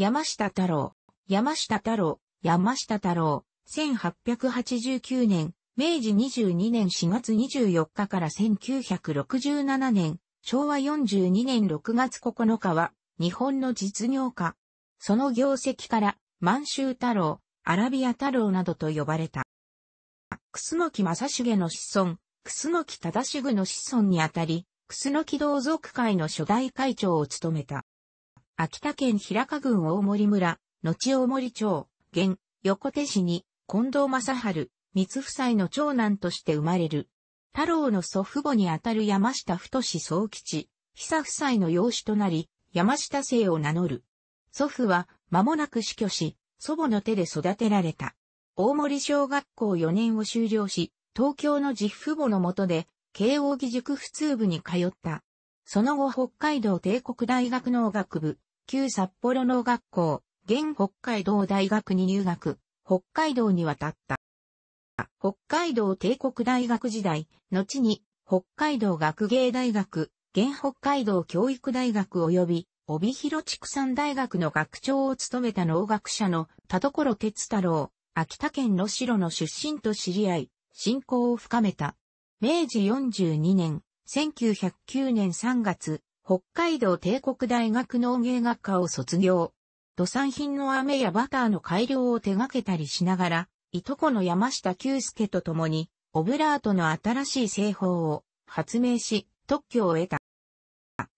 山下太郎、山下太郎、山下太郎、1889年、明治22年4月24日から1967年、昭和42年6月9日は、日本の実業家。その業績から、満州太郎、アラビア太郎などと呼ばれた。楠木正重の子孫、楠木忠次の子孫にあたり、楠木同族会の初代会長を務めた。秋田県平賀郡大森村、後大森町、現、横手市に、近藤正春、三夫妻の長男として生まれる。太郎の祖父母にあたる山下太総吉、久夫妻の養子となり、山下姓を名乗る。祖父は、間もなく死去し、祖母の手で育てられた。大森小学校4年を修了し、東京の実父母のもとで、慶応義塾普通部に通った。その後北海道帝国大学農学部、旧札幌農学校、現北海道大学に入学、北海道に渡った。北海道帝国大学時代、後に北海道学芸大学、現北海道教育大学及び帯広畜産大学の学長を務めた農学者の田所哲太郎、秋田県の城の出身と知り合い、信仰を深めた。明治42年、1909年3月、北海道帝国大学農芸学科を卒業。土産品の飴やバターの改良を手掛けたりしながら、いとこの山下久介と共に、オブラートの新しい製法を発明し、特許を得た。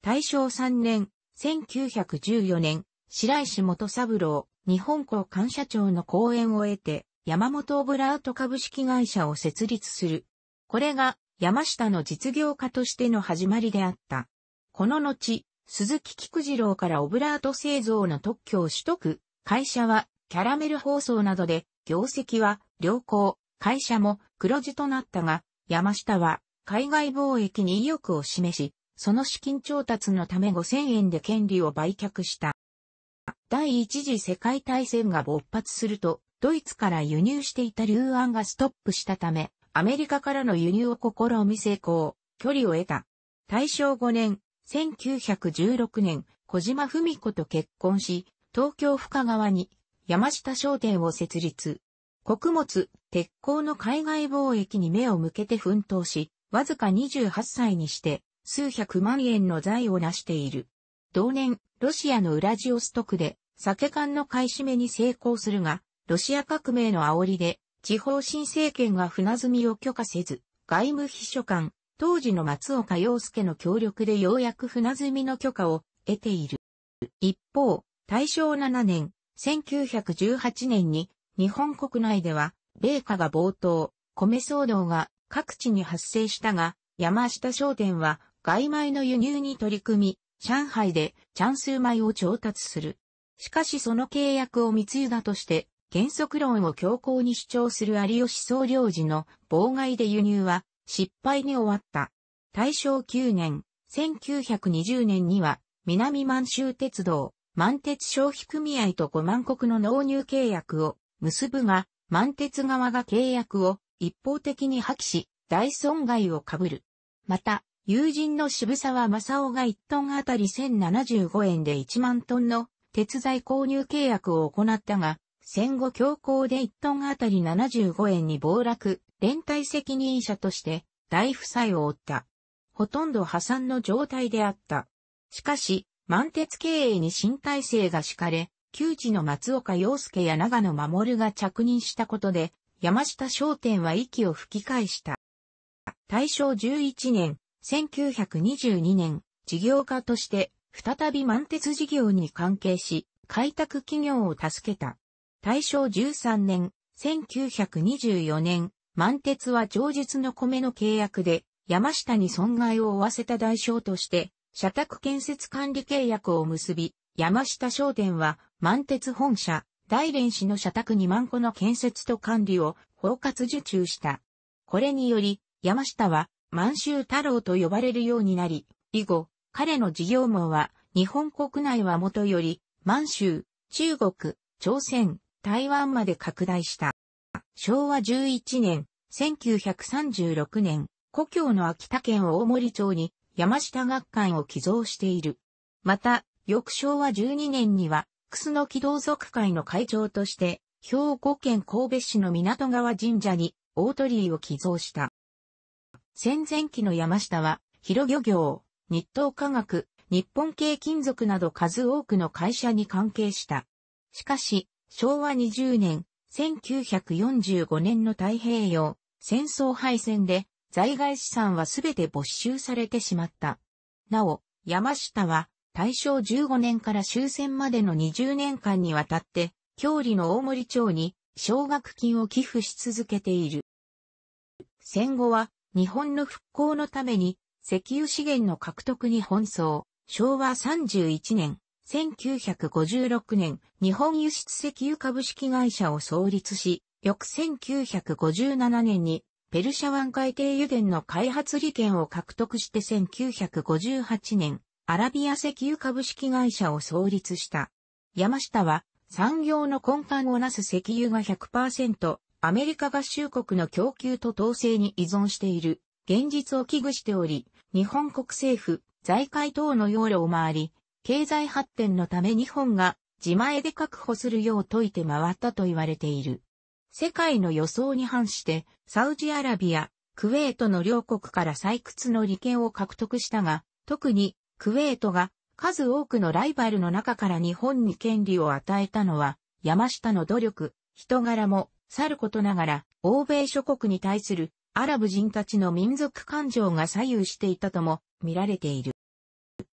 大正3年、1914年、白石元三郎、日本校感謝庁の講演を得て、山本オブラート株式会社を設立する。これが、山下の実業家としての始まりであった。この後、鈴木菊次郎からオブラート製造の特許を取得、会社はキャラメル包装などで業績は良好、会社も黒字となったが、山下は海外貿易に意欲を示し、その資金調達のため5000円で権利を売却した。第一次世界大戦が勃発すると、ドイツから輸入していた流案がストップしたため、アメリカからの輸入を試み成功、距離を得た。大正5年、1916年、小島文子と結婚し、東京深川に山下商店を設立。穀物、鉄鋼の海外貿易に目を向けて奮闘し、わずか28歳にして、数百万円の財を成している。同年、ロシアのウラジオストクで、酒缶の買い占めに成功するが、ロシア革命の煽りで、地方新政権が船積みを許可せず、外務秘書官、当時の松岡洋介の協力でようやく船積みの許可を得ている。一方、大正7年、1918年に日本国内では米価が冒頭、米騒動が各地に発生したが、山下商店は外米の輸入に取り組み、上海でチャンス米を調達する。しかしその契約を密輸だとして、原則論を強行に主張する有吉総領事の妨害で輸入は失敗に終わった。大正9年、1920年には、南満州鉄道、満鉄消費組合と5万国の納入契約を結ぶが、満鉄側が契約を一方的に破棄し、大損害を被る。また、友人の渋沢正夫が1トンあたり1075円で1万トンの鉄材購入契約を行ったが、戦後強行で1トンあたり75円に暴落、連帯責任者として大負債を負った。ほとんど破産の状態であった。しかし、満鉄経営に新体制が敷かれ、旧知の松岡洋介や長野守が着任したことで、山下商店は息を吹き返した。大正11年、1922年、事業家として、再び満鉄事業に関係し、開拓企業を助けた。大正13年、1924年、満鉄は上述の米の契約で、山下に損害を負わせた代償として、社宅建設管理契約を結び、山下商店は、満鉄本社、大連市の社宅2万個の建設と管理を包括受注した。これにより、山下は、満州太郎と呼ばれるようになり、以後、彼の事業網は、日本国内はもとより、満州、中国、朝鮮、台湾まで拡大した。昭和11年、1936年、故郷の秋田県大森町に山下学館を寄贈している。また、翌昭和12年には、楠木道族会の会長として、兵庫県神戸市の港川神社に大鳥居を寄贈した。戦前期の山下は、広漁業、日東科学、日本系金属など数多くの会社に関係した。しかし、昭和20年、1945年の太平洋戦争敗戦で在外資産はすべて没収されてしまった。なお、山下は大正15年から終戦までの20年間にわたって、郷里の大森町に奨学金を寄付し続けている。戦後は日本の復興のために石油資源の獲得に奔走、昭和31年、1956年、日本輸出石油株式会社を創立し、翌1957年に、ペルシャ湾海底油田の開発利権を獲得して1958年、アラビア石油株式会社を創立した。山下は、産業の根幹をなす石油が100%、アメリカ合衆国の供給と統制に依存している、現実を危惧しており、日本国政府、財界等の要領を回り、経済発展のため日本が自前で確保するよう説いて回ったと言われている。世界の予想に反して、サウジアラビア、クウェートの両国から採掘の利権を獲得したが、特にクウェートが数多くのライバルの中から日本に権利を与えたのは、山下の努力、人柄も、さることながら、欧米諸国に対するアラブ人たちの民族感情が左右していたとも見られている。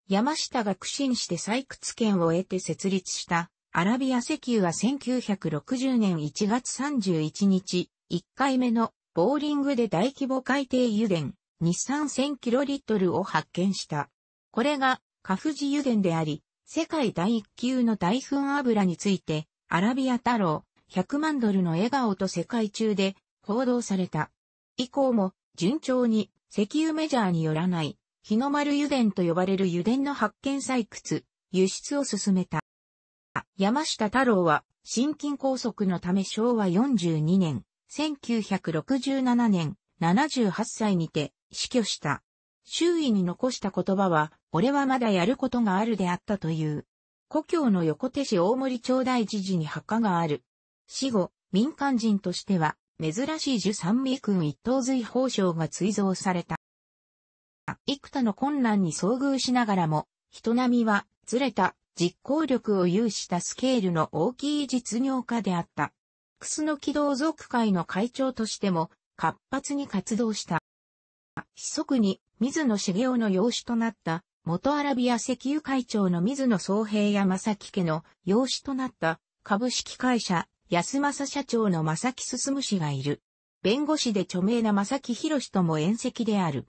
山下が苦心して採掘権を得て設立したアラビア石油は1960年1月31日、1回目のボーリングで大規模海底油田、日産1 0 0 0トルを発見した。これがカフジ油田であり、世界第一級の大粉油について、アラビア太郎、100万ドルの笑顔と世界中で報道された。以降も順調に石油メジャーによらない日の丸油田と呼ばれる油田の発見採掘、輸出を進めた。山下太郎は、心筋梗塞のため昭和42年、1967年、78歳にて死去した。周囲に残した言葉は、俺はまだやることがあるであったという。故郷の横手市大森町大知事に墓がある。死後、民間人としては、珍しい樹三味君一等随法賞が追贈された。幾多の困難に遭遇しながらも、人並みは、ずれた、実行力を有したスケールの大きい実業家であった。クスのキ同族会の会長としても、活発に活動した。くに、水野茂雄の養子となった、元アラビア石油会長の水野総平や正木家の養子となった株式会社安正社長の正木進氏がいる。弁護士で著名な正木博士とも遠戚である。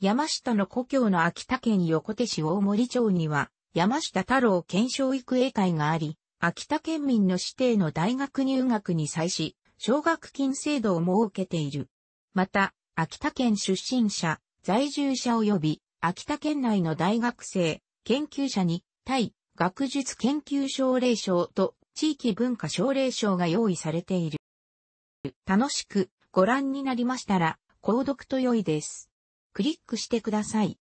山下の故郷の秋田県横手市大森町には、山下太郎県証育英会があり、秋田県民の指定の大学入学に際し、奨学金制度を設けている。また、秋田県出身者、在住者及び、秋田県内の大学生、研究者に、対、学術研究奨励賞と地域文化奨励賞が用意されている。楽しくご覧になりましたら、購読と良いです。クリックしてください。